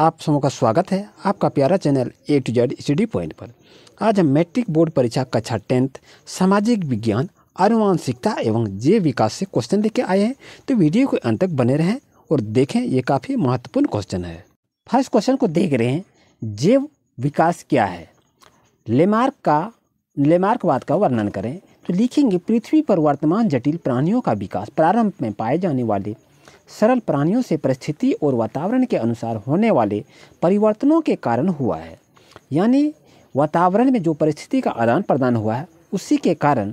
आप सबों का स्वागत है आपका प्यारा channel A to Z study point पर आज हम मैट्रिक बोर्ड परीक्षा कक्षा टेंथ सामाजिक विज्ञान अनुवांशिकता एवं जैव विकास से क्वेश्चन लेके आए हैं तो वीडियो के अंत तक बने रहें और देखें ये काफ़ी महत्वपूर्ण क्वेश्चन है फर्स्ट क्वेश्चन को देख रहे हैं जैव विकास क्या है लेमार्क का लेमार्कवाद का वर्णन करें तो लिखेंगे पृथ्वी पर वर्तमान जटिल प्राणियों का विकास प्रारंभ में पाए जाने वाले सरल प्राणियों से परिस्थिति और वातावरण के अनुसार होने वाले परिवर्तनों के कारण हुआ है यानी वातावरण में जो परिस्थिति का आदान प्रदान हुआ है उसी के कारण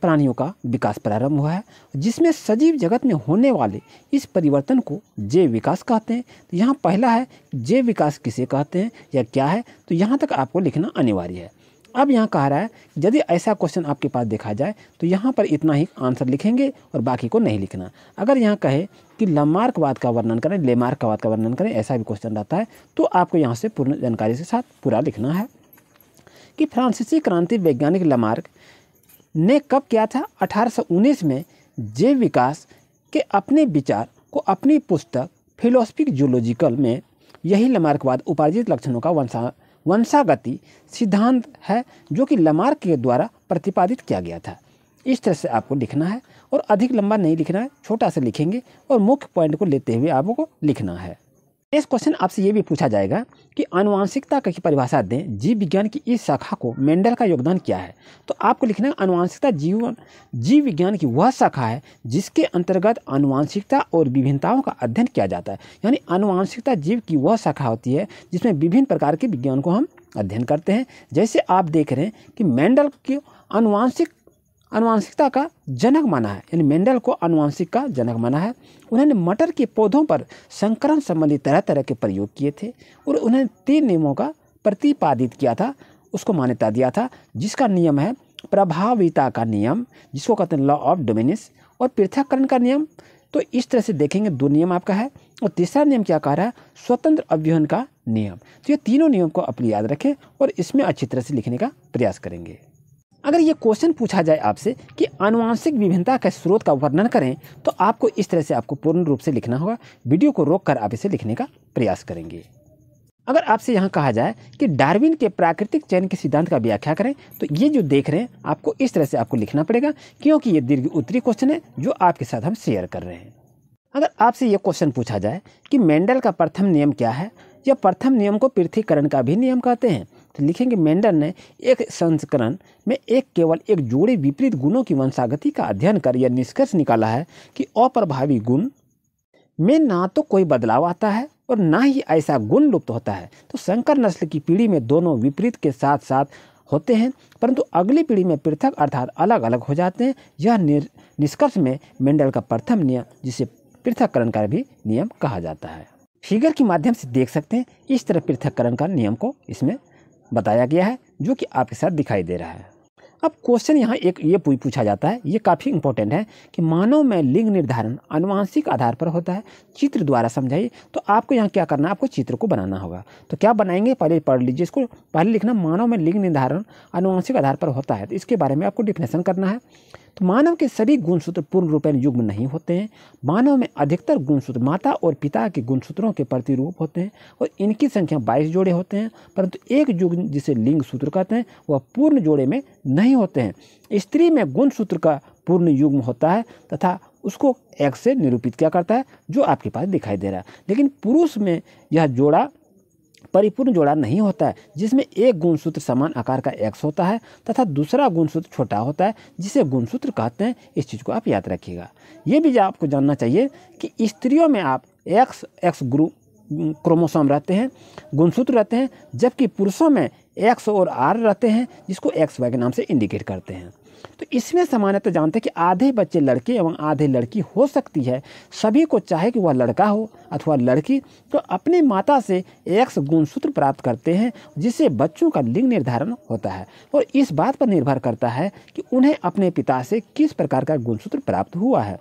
प्राणियों का विकास प्रारंभ हुआ है जिसमें सजीव जगत में होने वाले इस परिवर्तन को जैव विकास कहते हैं तो यहाँ पहला है जैव विकास किसे कहते हैं या क्या है तो यहाँ तक आपको लिखना अनिवार्य है अब यहाँ कह रहा है यदि ऐसा क्वेश्चन आपके पास देखा जाए तो यहाँ पर इतना ही आंसर लिखेंगे और बाकी को नहीं लिखना अगर यहाँ कहे कि लमार्कवाद का वर्णन करें लेमार्क का का वर्णन करें ऐसा भी क्वेश्चन रहता है तो आपको यहाँ से पूर्ण जानकारी के साथ पूरा लिखना है कि फ्रांसीसी क्रांति वैज्ञानिक लमार्क ने कब किया था अठारह में जैव विकास के अपने विचार को अपनी पुस्तक फिलोसफिक जूलॉजिकल में यही लमार्कवाद उपार्जित लक्षणों का वंशा वंशागति सिद्धांत है जो कि लमार के द्वारा प्रतिपादित किया गया था इस तरह से आपको लिखना है और अधिक लंबा नहीं लिखना है छोटा सा लिखेंगे और मुख्य पॉइंट को लेते हुए आपको लिखना है इस क्वेश्चन आपसे ये भी पूछा जाएगा कि अनुवांशिकता की परिभाषा दें जीव विज्ञान की इस शाखा को मेंडल का योगदान क्या है तो आपको लिखना है अनुवांशिकता जीवन जीव विज्ञान की वह शाखा है जिसके अंतर्गत अनुवांशिकता और विभिन्नताओं का अध्ययन किया जाता है यानी अनुवांशिकता जीव की वह शाखा होती है जिसमें विभिन्न प्रकार के विज्ञान को हम अध्ययन करते हैं जैसे आप देख रहे हैं कि मेंडल की अनुवांशिक अनुवांशिकता का जनक माना है यानी मेंडल को अनुवांशिक का जनक माना है उन्होंने मटर के पौधों पर संकरण संबंधी तरह तरह के प्रयोग किए थे और उन्होंने तीन नियमों का प्रतिपादित किया था उसको मान्यता दिया था जिसका नियम है प्रभाविता का नियम जिसको कहते हैं लॉ ऑफ डोमिनिस और पृथककरण का नियम तो इस तरह से देखेंगे दो नियम आपका है और तीसरा नियम क्या कह रहा है स्वतंत्र अभ्यूहन का नियम तो ये तीनों नियम को आप याद रखें और इसमें अच्छी तरह से लिखने का प्रयास करेंगे अगर ये क्वेश्चन पूछा जाए आपसे कि आनुवांशिक विभिन्नता के स्रोत का वर्णन करें तो आपको इस तरह से आपको पूर्ण रूप से लिखना होगा वीडियो को रोक कर आप इसे लिखने का प्रयास करेंगे अगर आपसे यहाँ कहा जाए कि डार्विन के प्राकृतिक चयन के सिद्धांत का व्याख्या करें तो ये जो देख रहे हैं आपको इस तरह से आपको लिखना पड़ेगा क्योंकि ये दीर्घ उत्तरी क्वेश्चन है जो आपके साथ हम शेयर कर रहे हैं अगर आपसे ये क्वेश्चन पूछा जाए कि मेंडल का प्रथम नियम क्या है या प्रथम नियम को पृथ्वीकरण का भी नियम कहते हैं तो लिखेंगे मेंडल ने एक संस्करण में एक केवल एक जोड़े विपरीत गुणों की वंशागति का अध्ययन कर यह निष्कर्ष निकाला है कि अप्रभावी गुण में ना तो कोई बदलाव आता है और ना ही ऐसा गुण लुप्त होता है तो संकर नस्ल की पीढ़ी में दोनों विपरीत के साथ साथ होते हैं परंतु अगली पीढ़ी में पृथक अर्थात अलग अलग हो जाते हैं यह निष्कर्ष में मेंडल का प्रथम नियम जिसे पृथककरण का भी नियम कहा जाता है फिगर के माध्यम से देख सकते हैं इस तरह पृथककरण का नियम को इसमें बताया गया है जो कि आपके साथ दिखाई दे रहा है अब क्वेश्चन यहाँ एक ये पूछा जाता है ये काफ़ी इंपॉर्टेंट है कि मानव में लिंग निर्धारण अनुवांशिक आधार पर होता है चित्र द्वारा समझाइए तो आपको यहाँ क्या करना है आपको चित्र को बनाना होगा तो क्या बनाएंगे पहले पढ़ लीजिए इसको पहले लिखना मानव में लिंग निर्धारण अनुवांशिक आधार पर होता है तो इसके बारे में आपको डिफिनेशन करना है तो मानव के सभी गुणसूत्र पूर्ण रूपेण युग्म नहीं होते हैं मानव में अधिकतर गुणसूत्र माता और पिता के गुणसूत्रों के प्रतिरूप होते हैं और इनकी संख्या बाईस जोड़े होते हैं परंतु एक युग्म जिसे लिंग सूत्र कहते हैं वह पूर्ण जोड़े में नहीं होते हैं स्त्री में गुणसूत्र का पूर्ण युग्म होता है तथा उसको एक से निरूपित किया करता है जो आपके पास दिखाई दे रहा है लेकिन पुरुष में यह जोड़ा परिपूर्ण जोड़ा नहीं होता है जिसमें एक गुणसूत्र समान आकार का एक्स होता है तथा दूसरा गुणसूत्र छोटा होता है जिसे गुणसूत्र कहते हैं इस चीज़ को आप याद रखिएगा ये भी आपको जानना चाहिए कि स्त्रियों में आप एक्स एक्स ग्रुप क्रोमोसोम रहते हैं गुणसूत्र रहते हैं जबकि पुरुषों में एक्स और आर रहते हैं जिसको एक्स वाई के नाम से इंडिकेट करते हैं तो इसमें सामान्यतः तो जानते हैं कि आधे बच्चे लड़के एवं आधे लड़की हो सकती है सभी को चाहे कि वह लड़का हो अथवा लड़की तो अपने माता से एक्स गुणसूत्र प्राप्त करते हैं जिससे बच्चों का लिंग निर्धारण होता है और इस बात पर निर्भर करता है कि उन्हें अपने पिता से किस प्रकार का गुणसूत्र प्राप्त हुआ है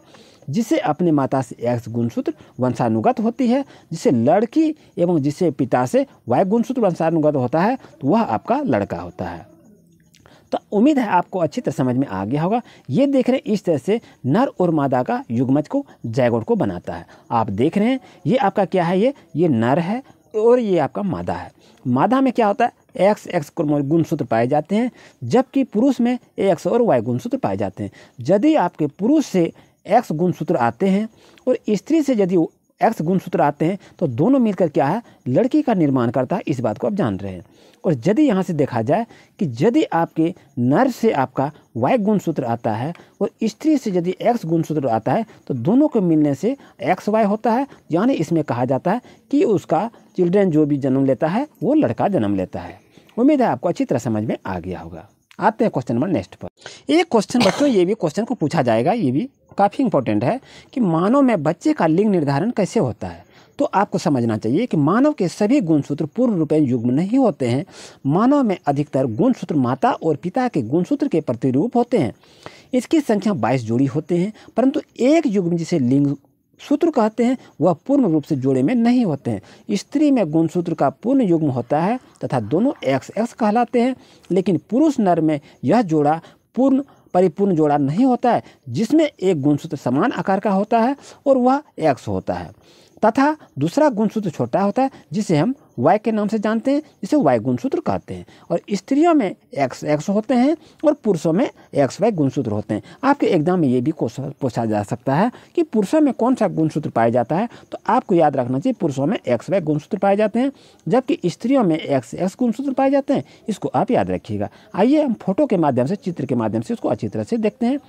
जिसे अपने माता से एक्स गुणसूत्र वंशानुगत होती है जिसे लड़की एवं जिसे पिता से वाई गुणसूत्र वंशानुगत होता है तो वह आपका लड़का होता है तो उम्मीद है आपको अच्छी तरह समझ में आ गया होगा ये देख रहे हैं इस तरह से नर और मादा का युग्मज को जयगोड़ को बनाता है आप देख रहे हैं ये आपका क्या है ये ये नर है और ये आपका मादा है मादा में क्या होता है एक्स एक्स गुणसूत्र पाए जाते हैं जबकि पुरुष में एक्स और वाई गुणसूत्र पाए जाते हैं यदि आपके पुरुष से एक्स गुणसूत्र आते हैं और स्त्री से यदि एक्स गुणसूत्र आते हैं तो दोनों मिलकर क्या है लड़की का निर्माण करता है इस बात को आप जान रहे हैं और यदि यहाँ से देखा जाए कि यदि आपके नर से आपका वाई गुणसूत्र आता है और स्त्री से यदि एक्स गुणसूत्र आता है तो दोनों को मिलने से एक्स वाई होता है यानी इसमें कहा जाता है कि उसका चिल्ड्रेन जो भी जन्म लेता है वो लड़का जन्म लेता है उम्मीद है आपको अच्छी तरह समझ में आ गया होगा आते हैं क्वेश्चन नंबर नेक्स्ट पर एक क्वेश्चन बच्चों ये भी क्वेश्चन को पूछा जाएगा ये भी काफ़ी इंपॉर्टेंट है कि मानव में बच्चे का लिंग निर्धारण कैसे होता है तो आपको समझना चाहिए कि मानव के सभी गुणसूत्र पूर्ण रूप युग्म नहीं होते हैं मानव में अधिकतर गुणसूत्र माता और पिता के गुणसूत्र के प्रतिरूप होते हैं इसकी संख्या बाईस जोड़ी होते हैं परंतु एक युग्म जिसे लिंग सूत्र कहते हैं वह पूर्ण रूप से जोड़े में नहीं होते हैं स्त्री में गुणसूत्र का पूर्ण युग्म होता है तथा दोनों एक्स एक्स कहलाते हैं लेकिन पुरुष नर में यह जोड़ा पूर्ण परिपूर्ण जोड़ा नहीं होता है जिसमें एक गुणसूत्र समान आकार का होता है और वह एक्स होता है तथा दूसरा गुणसूत्र छोटा होता है जिसे हम वाई के नाम से जानते हैं इसे वाई गुणसूत्र कहते हैं और स्त्रियों में एक्स एक्स होते हैं और पुरुषों में एक्स वाई गुणसूत्र होते हैं आपके एग्जाम में ये भी पूछा जा सकता है कि पुरुषों में कौन सा गुणसूत्र पाया जाता है तो आपको याद रखना चाहिए पुरुषों में एक्स वाई गुणसूत्र पाए जाते हैं जबकि स्त्रियों में एक्स एक्स गुणसूत्र पाए जाते हैं इसको आप याद रखिएगा आइए हम फोटो के माध्यम से चित्र के माध्यम से इसको अच्छी तरह से देखते हैं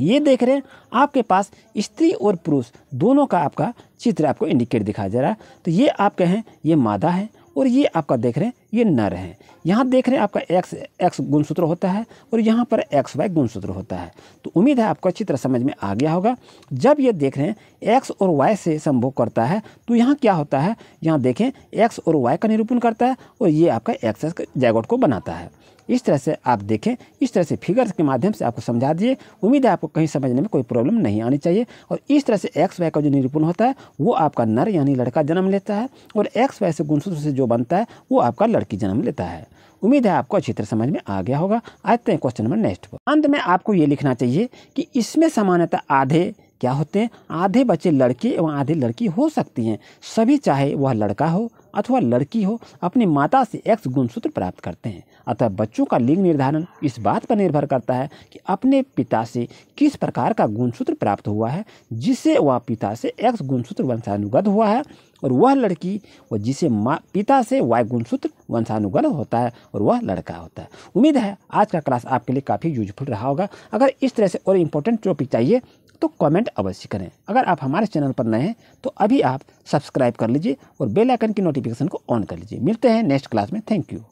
ये देख रहे हैं आपके पास स्त्री और पुरुष दोनों का आपका चित्र आपको इंडिकेट दिखाया जा रहा है तो ये आप कहें ये मादा है और ये आपका देख रहे हैं ये नर है यहाँ देख रहे हैं आपका एक्स एक्स गुणसूत्र होता है और यहाँ पर एक्स वाई गुणसूत्र होता है तो उम्मीद है आपका चित्र समझ में आ गया होगा जब ये देख रहे हैं एक्स और वाई से संभोग करता है तो यहाँ क्या होता है यहाँ देखें एक्स और वाई का निरूपण करता है और ये आपका एक्स जैगोट को बनाता है इस तरह से आप देखें इस तरह से फिगर्स के माध्यम से आपको समझा दिए उम्मीद है आपको कहीं समझने में कोई प्रॉब्लम नहीं आनी चाहिए और इस तरह से एक्स वाई का जो निरूपण होता है वो आपका नर यानी लड़का जन्म लेता है और एक्स वाई से गुणसूत्र से जो बनता है वो आपका लड़की जन्म लेता है उम्मीद है आपको अच्छी तरह समझ में आ गया होगा आते हैं क्वेश्चन नंबर नेक्स्ट पर अंत में आपको ये लिखना चाहिए कि इसमें सामान्यतः आधे क्या होते हैं आधे बच्चे लड़के एवं आधे लड़की हो सकती हैं सभी चाहे वह लड़का हो अथवा लड़की हो अपने माता से एक्स गुणसूत्र प्राप्त करते हैं अतः बच्चों का लिंग निर्धारण इस बात पर निर्भर करता है कि अपने पिता से किस प्रकार का गुणसूत्र प्राप्त हुआ है जिससे वह पिता से एक्स गुणसूत्र वंशानुगत हुआ है और वह लड़की और जिसे माँ पिता से वाय गुणसूत्र वंशानुगत होता है और वह लड़का होता है उम्मीद है आज का क्लास आपके लिए काफ़ी यूजफुल रहा होगा अगर इस तरह से और इम्पोर्टेंट टॉपिक चाहिए तो कमेंट अवश्य करें अगर आप हमारे चैनल पर नए हैं तो अभी आप सब्सक्राइब कर लीजिए और बेल आइकन की नोटिफिकेशन को ऑन कर लीजिए मिलते हैं नेक्स्ट क्लास में थैंक यू